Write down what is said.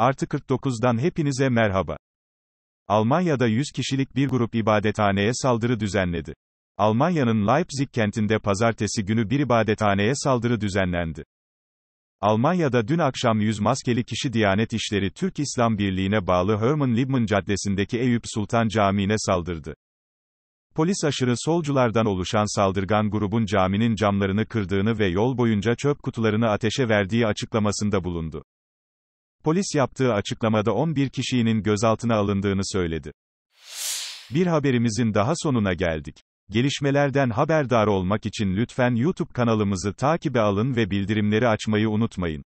Artı 49'dan hepinize merhaba. Almanya'da 100 kişilik bir grup ibadethaneye saldırı düzenledi. Almanya'nın Leipzig kentinde pazartesi günü bir ibadethaneye saldırı düzenlendi. Almanya'da dün akşam 100 maskeli kişi Diyanet İşleri Türk İslam Birliği'ne bağlı Hermann libman Caddesi'ndeki Eyüp Sultan Camii'ne saldırdı. Polis aşırı solculardan oluşan saldırgan grubun caminin camlarını kırdığını ve yol boyunca çöp kutularını ateşe verdiği açıklamasında bulundu. Polis yaptığı açıklamada 11 kişinin gözaltına alındığını söyledi. Bir haberimizin daha sonuna geldik. Gelişmelerden haberdar olmak için lütfen YouTube kanalımızı takibe alın ve bildirimleri açmayı unutmayın.